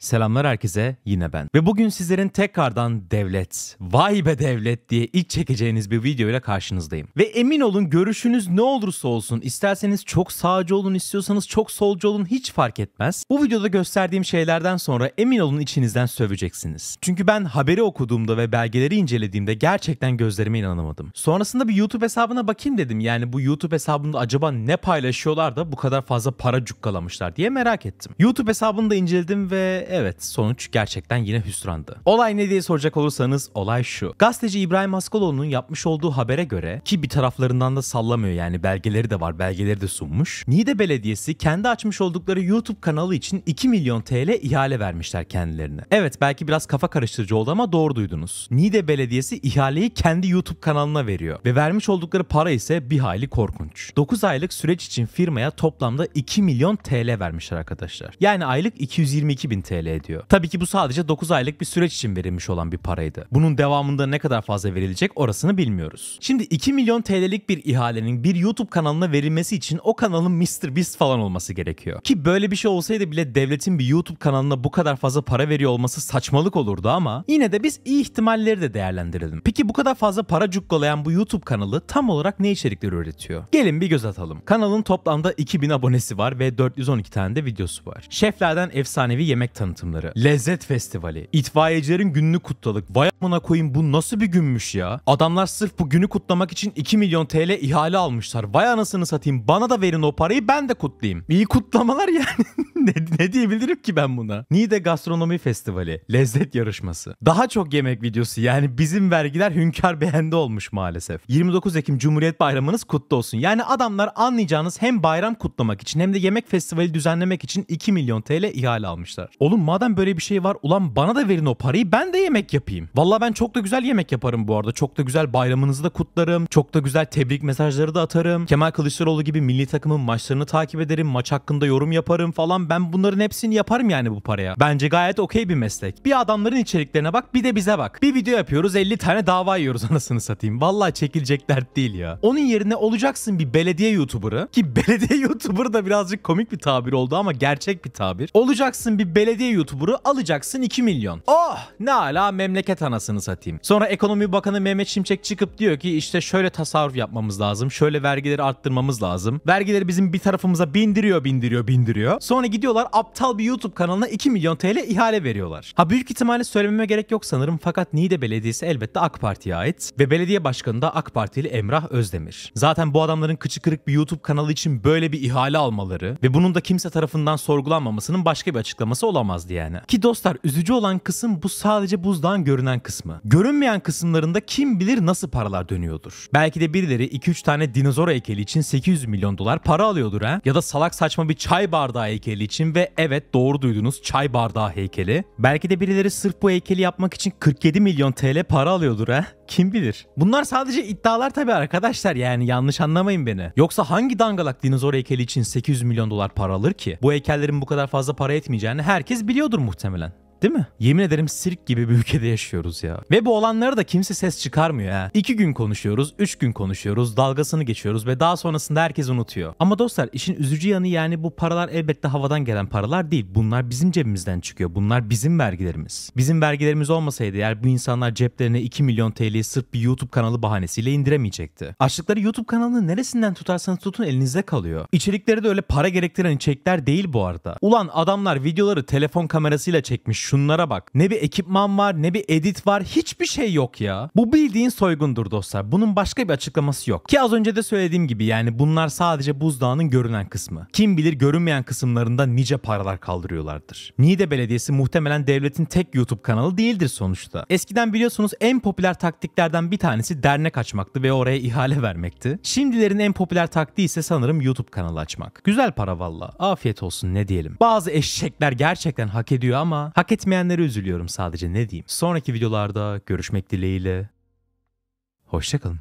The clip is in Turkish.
Selamlar herkese yine ben. Ve bugün sizlerin tekrardan devlet, vay be devlet diye iç çekeceğiniz bir video ile karşınızdayım. Ve emin olun görüşünüz ne olursa olsun, isterseniz çok sağcı olun, istiyorsanız çok solcu olun hiç fark etmez. Bu videoda gösterdiğim şeylerden sonra emin olun içinizden söveceksiniz. Çünkü ben haberi okuduğumda ve belgeleri incelediğimde gerçekten gözlerime inanamadım. Sonrasında bir YouTube hesabına bakayım dedim. Yani bu YouTube hesabında acaba ne paylaşıyorlar da bu kadar fazla para cukkalamışlar diye merak ettim. YouTube hesabını da inceledim ve evet sonuç gerçekten yine hüsrandı. Olay ne diye soracak olursanız olay şu. Gazeteci İbrahim Askaloğlu'nun yapmış olduğu habere göre ki bir taraflarından da sallamıyor yani belgeleri de var belgeleri de sunmuş. Niğde Belediyesi kendi açmış oldukları YouTube kanalı için 2 milyon TL ihale vermişler kendilerine. Evet belki biraz kafa karıştırıcı oldu ama doğru duydunuz. Niğde Belediyesi ihaleyi kendi YouTube kanalına veriyor ve vermiş oldukları para ise bir hayli korkunç. 9 aylık süreç için firmaya toplamda 2 milyon TL vermişler arkadaşlar. Yani aylık 222 bin TL TL ediyor. Tabii ki bu sadece 9 aylık bir süreç için verilmiş olan bir paraydı. Bunun devamında ne kadar fazla verilecek orasını bilmiyoruz. Şimdi 2 milyon TL'lik bir ihalenin bir YouTube kanalına verilmesi için o kanalın Mr. Beast falan olması gerekiyor. Ki böyle bir şey olsaydı bile devletin bir YouTube kanalına bu kadar fazla para veriyor olması saçmalık olurdu ama yine de biz iyi ihtimalleri de değerlendirelim. Peki bu kadar fazla para cukkalayan bu YouTube kanalı tam olarak ne içerikleri üretiyor? Gelin bir göz atalım. Kanalın toplamda 2000 abonesi var ve 412 tane de videosu var. Şeflerden efsanevi yemek tanıtımı tanıtımları. Lezzet Festivali. itfaiyecilerin günlük kutladık. Vay amına koyayım bu nasıl bir günmüş ya? Adamlar sırf bu günü kutlamak için 2 milyon TL ihale almışlar. Vay anasını satayım. Bana da verin o parayı ben de kutlayayım. İyi kutlamalar yani. ne, ne diyebilirim ki ben buna? Niğde Gastronomi Festivali. Lezzet yarışması. Daha çok yemek videosu. Yani bizim vergiler hünkar beğendi olmuş maalesef. 29 Ekim Cumhuriyet Bayramınız kutlu olsun. Yani adamlar anlayacağınız hem bayram kutlamak için hem de yemek festivali düzenlemek için 2 milyon TL ihale almışlar. Oğlum oğlum madem böyle bir şey var ulan bana da verin o parayı ben de yemek yapayım. Valla ben çok da güzel yemek yaparım bu arada. Çok da güzel bayramınızı da kutlarım. Çok da güzel tebrik mesajları da atarım. Kemal Kılıçdaroğlu gibi milli takımın maçlarını takip ederim. Maç hakkında yorum yaparım falan. Ben bunların hepsini yaparım yani bu paraya. Bence gayet okey bir meslek. Bir adamların içeriklerine bak bir de bize bak. Bir video yapıyoruz 50 tane dava yiyoruz anasını satayım. Valla çekilecek dert değil ya. Onun yerine olacaksın bir belediye YouTuber'ı. Ki belediye YouTuber da birazcık komik bir tabir oldu ama gerçek bir tabir. Olacaksın bir belediye Türkiye YouTuber'ı alacaksın 2 milyon. Oh ne ala memleket anasını satayım. Sonra ekonomi bakanı Mehmet Şimşek çıkıp diyor ki işte şöyle tasarruf yapmamız lazım. Şöyle vergileri arttırmamız lazım. Vergileri bizim bir tarafımıza bindiriyor bindiriyor bindiriyor. Sonra gidiyorlar aptal bir YouTube kanalına 2 milyon TL ihale veriyorlar. Ha büyük ihtimalle söylememe gerek yok sanırım fakat Niğde Belediyesi elbette AK Parti'ye ait ve belediye başkanı da AK Partili Emrah Özdemir. Zaten bu adamların kıçı kırık bir YouTube kanalı için böyle bir ihale almaları ve bunun da kimse tarafından sorgulanmamasının başka bir açıklaması olamaz olamazdı yani. Ki dostlar üzücü olan kısım bu sadece buzdağın görünen kısmı. Görünmeyen kısımlarında kim bilir nasıl paralar dönüyordur. Belki de birileri 2-3 tane dinozor heykeli için 800 milyon dolar para alıyordur ha. Ya da salak saçma bir çay bardağı heykeli için ve evet doğru duydunuz çay bardağı heykeli. Belki de birileri sırf bu heykeli yapmak için 47 milyon TL para alıyordur ha. Kim bilir? Bunlar sadece iddialar tabii arkadaşlar yani yanlış anlamayın beni. Yoksa hangi dangalak dinozor heykeli için 800 milyon dolar para alır ki? Bu heykellerin bu kadar fazla para etmeyeceğini herkes biliyordur muhtemelen. Değil mi? Yemin ederim sirk gibi bir ülkede yaşıyoruz ya. Ve bu olanlara da kimse ses çıkarmıyor ha. İki gün konuşuyoruz, üç gün konuşuyoruz, dalgasını geçiyoruz ve daha sonrasında herkes unutuyor. Ama dostlar işin üzücü yanı yani bu paralar elbette havadan gelen paralar değil. Bunlar bizim cebimizden çıkıyor. Bunlar bizim vergilerimiz. Bizim vergilerimiz olmasaydı eğer bu insanlar ceplerine 2 milyon TL'yi sırf bir YouTube kanalı bahanesiyle indiremeyecekti. Açlıkları YouTube kanalını neresinden tutarsanız tutun elinizde kalıyor. İçerikleri de öyle para gerektiren içerikler değil bu arada. Ulan adamlar videoları telefon kamerasıyla çekmiş şunlara bak. Ne bir ekipman var ne bir edit var hiçbir şey yok ya. Bu bildiğin soygundur dostlar. Bunun başka bir açıklaması yok. Ki az önce de söylediğim gibi yani bunlar sadece buzdağının görünen kısmı. Kim bilir görünmeyen kısımlarında nice paralar kaldırıyorlardır. Niğde Belediyesi muhtemelen devletin tek YouTube kanalı değildir sonuçta. Eskiden biliyorsunuz en popüler taktiklerden bir tanesi dernek açmaktı ve oraya ihale vermekti. Şimdilerin en popüler taktiği ise sanırım YouTube kanalı açmak. Güzel para valla. Afiyet olsun ne diyelim. Bazı eşekler gerçekten hak ediyor ama hak etmeyenlere üzülüyorum sadece ne diyeyim. Sonraki videolarda görüşmek dileğiyle. Hoşçakalın.